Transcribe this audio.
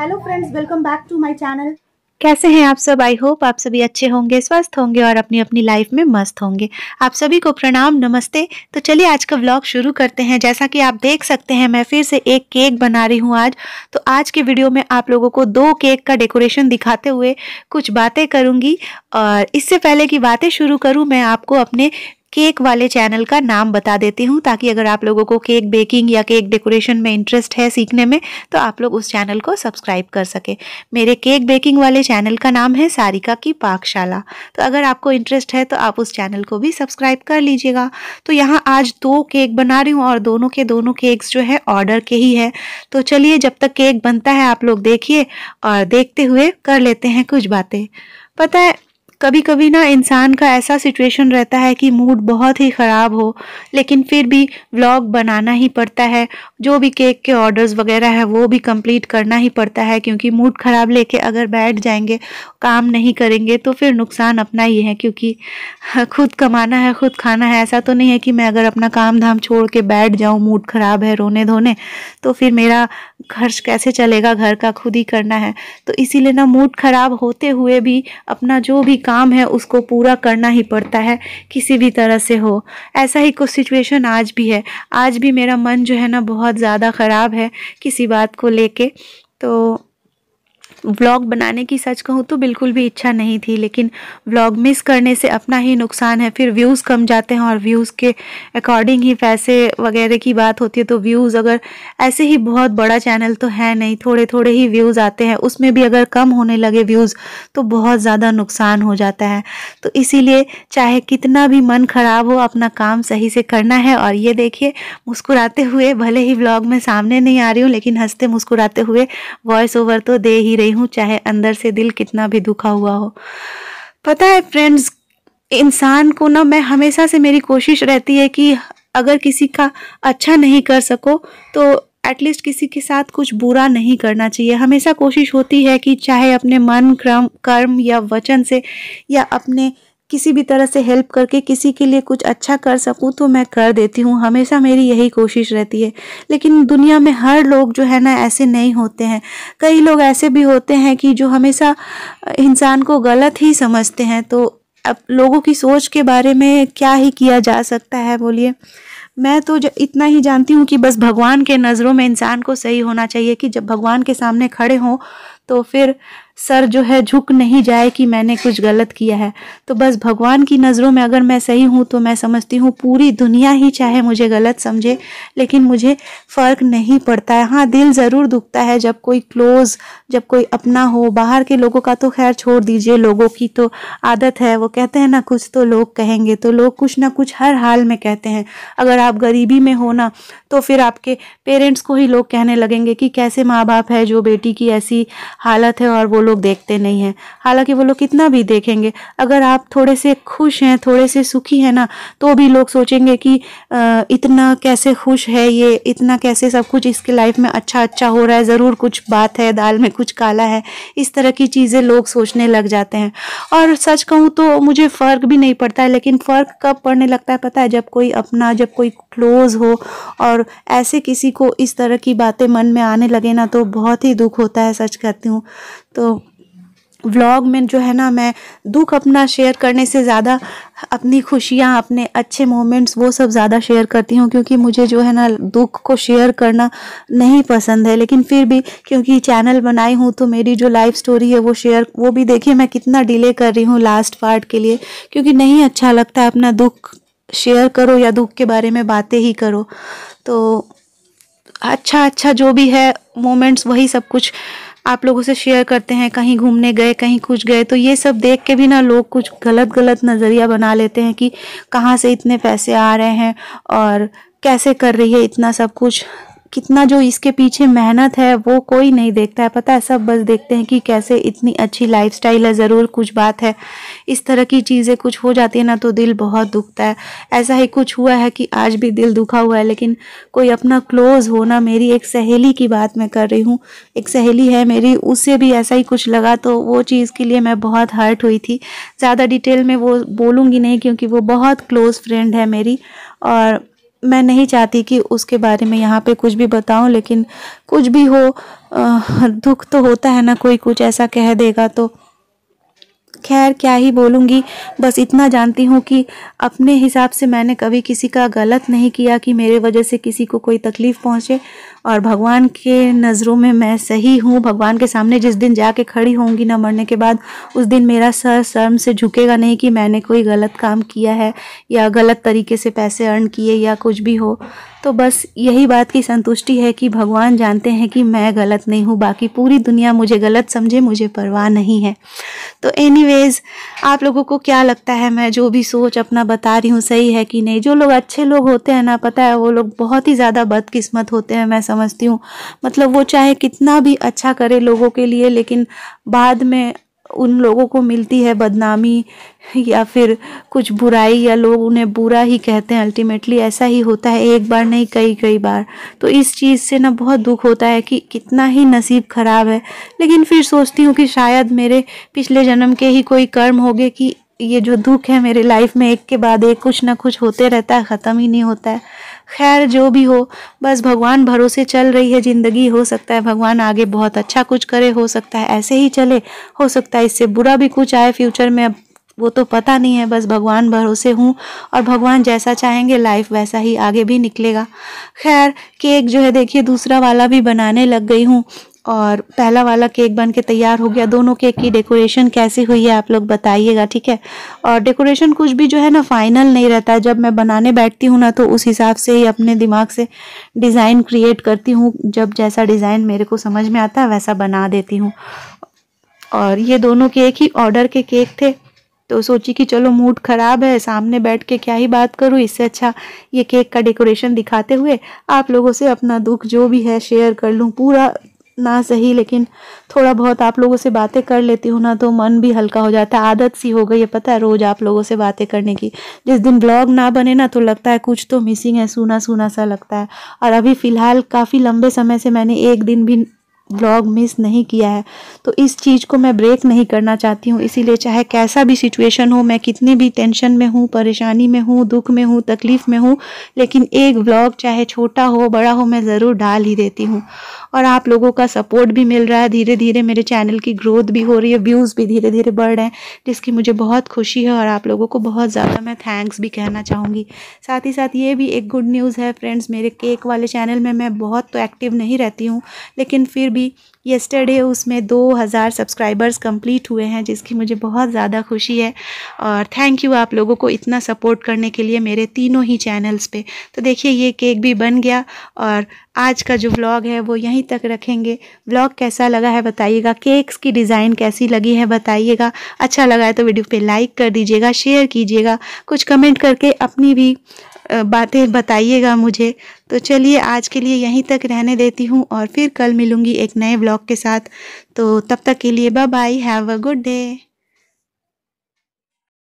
hello friends welcome back to my channel कैसे हैं आप सब आई होप आप सभी अच्छे होंगे स्वस्थ होंगे और अपनी अपनी लाइफ में मस्त होंगे आप सभी को प्रणाम नमस्ते तो चलिए आज का व्लॉग शुरू करते हैं जैसा कि आप देख सकते हैं मैं फिर से एक केक बना रही हूँ आज तो आज के वीडियो में आप लोगों को दो केक का डेकोरेशन दिखाते हुए कुछ बातें करूँगी और इससे पहले की बातें शुरू करूँ मैं आपको अपने केक वाले चैनल का नाम बता देती हूँ ताकि अगर आप लोगों को केक बेकिंग या केक डेकोरेशन में इंटरेस्ट है सीखने में तो आप लोग उस चैनल को सब्सक्राइब कर सकें मेरे केक बेकिंग वाले चैनल का नाम है सारिका की पाकशाला तो अगर आपको इंटरेस्ट है तो आप उस चैनल को भी सब्सक्राइब कर लीजिएगा तो यहाँ आज दो केक बना रही हूँ और दोनों के दोनों केक्स जो है ऑर्डर के ही है तो चलिए जब तक केक बनता है आप लोग देखिए और देखते हुए कर लेते हैं कुछ बातें पता है कभी कभी ना इंसान का ऐसा सिचुएशन रहता है कि मूड बहुत ही ख़राब हो लेकिन फिर भी व्लॉग बनाना ही पड़ता है जो भी केक के ऑर्डर्स वगैरह है वो भी कंप्लीट करना ही पड़ता है क्योंकि मूड ख़राब लेके अगर बैठ जाएंगे काम नहीं करेंगे तो फिर नुकसान अपना ही है क्योंकि खुद कमाना है खुद खाना है ऐसा तो नहीं है कि मैं अगर अपना काम धाम छोड़ के बैठ जाऊँ मूड ख़राब है रोने धोने तो फिर मेरा खर्च कैसे चलेगा घर का खुद ही करना है तो इसीलिए ना मूड ख़राब होते हुए भी अपना जो भी काम है उसको पूरा करना ही पड़ता है किसी भी तरह से हो ऐसा ही कुछ सिचुएशन आज भी है आज भी मेरा मन जो है ना बहुत ज़्यादा ख़राब है किसी बात को लेके तो व्लॉग बनाने की सच कहूँ तो बिल्कुल भी इच्छा नहीं थी लेकिन व्लॉग मिस करने से अपना ही नुकसान है फिर व्यूज़ कम जाते हैं और व्यूज़ के अकॉर्डिंग ही पैसे वगैरह की बात होती है तो व्यूज़ अगर ऐसे ही बहुत बड़ा चैनल तो है नहीं थोड़े थोड़े ही व्यूज़ आते हैं उसमें भी अगर कम होने लगे व्यूज़ तो बहुत ज़्यादा नुकसान हो जाता है तो इसीलिए चाहे कितना भी मन ख़राब हो अपना काम सही से करना है और ये देखिए मुस्कुराते हुए भले ही व्लॉग में सामने नहीं आ रही हूँ लेकिन हंसते मुस्कुराते हुए वॉइस ओवर तो दे ही रही गई हूँ चाहे अंदर से दिल कितना भी दुखा हुआ हो पता है फ्रेंड्स इंसान को ना मैं हमेशा से मेरी कोशिश रहती है कि अगर किसी का अच्छा नहीं कर सको तो एटलीस्ट किसी के साथ कुछ बुरा नहीं करना चाहिए हमेशा कोशिश होती है कि चाहे अपने मन क्रम कर्म या वचन से या अपने किसी भी तरह से हेल्प करके किसी के लिए कुछ अच्छा कर सकूँ तो मैं कर देती हूँ हमेशा मेरी यही कोशिश रहती है लेकिन दुनिया में हर लोग जो है ना ऐसे नहीं होते हैं कई लोग ऐसे भी होते हैं कि जो हमेशा इंसान को गलत ही समझते हैं तो अब लोगों की सोच के बारे में क्या ही किया जा सकता है बोलिए मैं तो इतना ही जानती हूँ कि बस भगवान के नज़रों में इंसान को सही होना चाहिए कि जब भगवान के सामने खड़े हों तो फिर सर जो है झुक नहीं जाए कि मैंने कुछ गलत किया है तो बस भगवान की नज़रों में अगर मैं सही हूँ तो मैं समझती हूँ पूरी दुनिया ही चाहे मुझे गलत समझे लेकिन मुझे फ़र्क नहीं पड़ता है हाँ दिल ज़रूर दुखता है जब कोई क्लोज़ जब कोई अपना हो बाहर के लोगों का तो खैर छोड़ दीजिए लोगों की तो आदत है वो कहते हैं ना कुछ तो लोग कहेंगे तो लोग कुछ ना कुछ हर हाल में कहते हैं अगर आप गरीबी में हो ना तो फिर आपके पेरेंट्स को ही लोग कहने लगेंगे कि कैसे माँ बाप है जो बेटी की ऐसी हालत है और वो लोग देखते नहीं हैं हालांकि वो लोग कितना भी देखेंगे अगर आप थोड़े से खुश हैं थोड़े से सुखी हैं ना तो भी लोग सोचेंगे कि इतना कैसे खुश है ये इतना कैसे सब कुछ इसके लाइफ में अच्छा अच्छा हो रहा है ज़रूर कुछ बात है दाल में कुछ काला है इस तरह की चीज़ें लोग सोचने लग जाते हैं और सच कहूँ तो मुझे फ़र्क भी नहीं पड़ता है लेकिन फ़र्क कब पड़ने लगता है पता है जब कोई अपना जब कोई क्लोज़ हो और ऐसे किसी को इस तरह की बातें मन में आने लगे ना तो बहुत ही दुख होता है सच कहती हूँ तो व्लॉग में जो है ना मैं दुख अपना शेयर करने से ज़्यादा अपनी खुशियाँ अपने अच्छे मोमेंट्स वो सब ज़्यादा शेयर करती हूँ क्योंकि मुझे जो है ना दुख को शेयर करना नहीं पसंद है लेकिन फिर भी क्योंकि चैनल बनाई हूँ तो मेरी जो लाइफ स्टोरी है वो शेयर वो भी देखिए मैं कितना डिले कर रही हूँ लास्ट पार्ट के लिए क्योंकि नहीं अच्छा लगता अपना दुख शेयर करो या दुख के बारे में बातें ही करो तो अच्छा अच्छा जो भी है मोमेंट्स वही सब कुछ आप लोगों से शेयर करते हैं कहीं घूमने गए कहीं कुछ गए तो ये सब देख के भी ना लोग कुछ गलत गलत नज़रिया बना लेते हैं कि कहाँ से इतने पैसे आ रहे हैं और कैसे कर रही है इतना सब कुछ कितना जो इसके पीछे मेहनत है वो कोई नहीं देखता है पता है सब बस देखते हैं कि कैसे इतनी अच्छी लाइफस्टाइल है ज़रूर कुछ बात है इस तरह की चीज़ें कुछ हो जाती है ना तो दिल बहुत दुखता है ऐसा ही कुछ हुआ है कि आज भी दिल दुखा हुआ है लेकिन कोई अपना क्लोज होना मेरी एक सहेली की बात मैं कर रही हूँ एक सहेली है मेरी उससे भी ऐसा ही कुछ लगा तो वो चीज़ के लिए मैं बहुत हर्ट हुई थी ज़्यादा डिटेल में वो बोलूँगी नहीं क्योंकि वो बहुत क्लोज़ फ्रेंड है मेरी और मैं नहीं चाहती कि उसके बारे में यहाँ पे कुछ भी बताऊँ लेकिन कुछ भी हो दुख तो होता है ना कोई कुछ ऐसा कह देगा तो खैर क्या ही बोलूँगी बस इतना जानती हूँ कि अपने हिसाब से मैंने कभी किसी का गलत नहीं किया कि मेरे वजह से किसी को कोई तकलीफ़ पहुँचे और भगवान के नज़रों में मैं सही हूँ भगवान के सामने जिस दिन जाके खड़ी होंगी ना मरने के बाद उस दिन मेरा सर शर्म से झुकेगा नहीं कि मैंने कोई गलत काम किया है या गलत तरीके से पैसे अर्न किए या कुछ भी हो तो बस यही बात की संतुष्टि है कि भगवान जानते हैं कि मैं गलत नहीं हूँ बाकी पूरी दुनिया मुझे गलत समझे मुझे परवाह नहीं है तो एनीवेज आप लोगों को क्या लगता है मैं जो भी सोच अपना बता रही हूँ सही है कि नहीं जो लोग अच्छे लोग होते हैं ना पता है वो लोग बहुत ही ज़्यादा बदकिस्मत होते हैं मैं समझती हूँ मतलब वो चाहे कितना भी अच्छा करे लोगों के लिए लेकिन बाद में उन लोगों को मिलती है बदनामी या फिर कुछ बुराई या लोग उन्हें बुरा ही कहते हैं अल्टीमेटली ऐसा ही होता है एक बार नहीं कई कई बार तो इस चीज़ से ना बहुत दुख होता है कि कितना ही नसीब ख़राब है लेकिन फिर सोचती हूँ कि शायद मेरे पिछले जन्म के ही कोई कर्म होगे कि ये जो दुख है मेरे लाइफ में एक के बाद एक कुछ ना कुछ होते रहता है ख़त्म ही नहीं होता है खैर जो भी हो बस भगवान भरोसे चल रही है ज़िंदगी हो सकता है भगवान आगे बहुत अच्छा कुछ करे हो सकता है ऐसे ही चले हो सकता है इससे बुरा भी कुछ आए फ्यूचर में अब वो तो पता नहीं है बस भगवान भरोसे हूँ और भगवान जैसा चाहेंगे लाइफ वैसा ही आगे भी निकलेगा खैर केक जो है देखिए दूसरा वाला भी बनाने लग गई हूँ और पहला वाला केक बन के तैयार हो गया दोनों केक की डेकोरेशन कैसी हुई है आप लोग बताइएगा ठीक है और डेकोरेशन कुछ भी जो है ना फाइनल नहीं रहता है जब मैं बनाने बैठती हूँ ना तो उस हिसाब से ही अपने दिमाग से डिज़ाइन क्रिएट करती हूँ जब जैसा डिज़ाइन मेरे को समझ में आता है वैसा बना देती हूँ और ये दोनों केक ही ऑर्डर के केक थे तो सोची कि चलो मूड ख़राब है सामने बैठ के क्या ही बात करूँ इससे अच्छा ये केक का डेकोरेशन दिखाते हुए आप लोगों से अपना दुख जो भी है शेयर कर लूँ पूरा ना सही लेकिन थोड़ा बहुत आप लोगों से बातें कर लेती हूँ ना तो मन भी हल्का हो जाता है आदत सी हो गई है पता है रोज़ आप लोगों से बातें करने की जिस दिन ब्लॉग ना बने ना तो लगता है कुछ तो मिसिंग है सूना सूना सा लगता है और अभी फ़िलहाल काफ़ी लंबे समय से मैंने एक दिन भी ब्लॉग मिस नहीं किया है तो इस चीज़ को मैं ब्रेक नहीं करना चाहती हूँ इसीलिए चाहे कैसा भी सिचुएशन हो मैं कितनी भी टेंशन में हूँ परेशानी में हूँ दुख में हूँ तकलीफ़ में हूँ लेकिन एक ब्लॉग चाहे छोटा हो बड़ा हो मैं ज़रूर डाल ही देती हूँ और आप लोगों का सपोर्ट भी मिल रहा है धीरे धीरे मेरे चैनल की ग्रोथ भी हो रही है व्यूज़ भी धीरे धीरे बढ़ रहे हैं जिसकी मुझे बहुत खुशी है और आप लोगों को बहुत ज़्यादा मैं थैंक्स भी कहना चाहूँगी साथ ही साथ ये भी एक गुड न्यूज़ है फ्रेंड्स मेरे केक वाले चैनल में मैं बहुत तो एक्टिव नहीं रहती हूँ लेकिन फिर भी अभी येस्टरडे उसमें 2000 सब्सक्राइबर्स कंप्लीट हुए हैं जिसकी मुझे बहुत ज़्यादा खुशी है और थैंक यू आप लोगों को इतना सपोर्ट करने के लिए मेरे तीनों ही चैनल्स पे तो देखिए ये केक भी बन गया और आज का जो व्लॉग है वो यहीं तक रखेंगे व्लॉग कैसा लगा है बताइएगा केक्स की डिज़ाइन कैसी लगी है बताइएगा अच्छा लगा है तो वीडियो पे लाइक कर दीजिएगा शेयर कीजिएगा कुछ कमेंट करके अपनी भी बातें बताइएगा मुझे तो चलिए आज के लिए यहीं तक रहने देती हूँ और फिर कल मिलूँगी एक नए ब्लॉग के साथ तो तब तक के लिए bye bye have a good day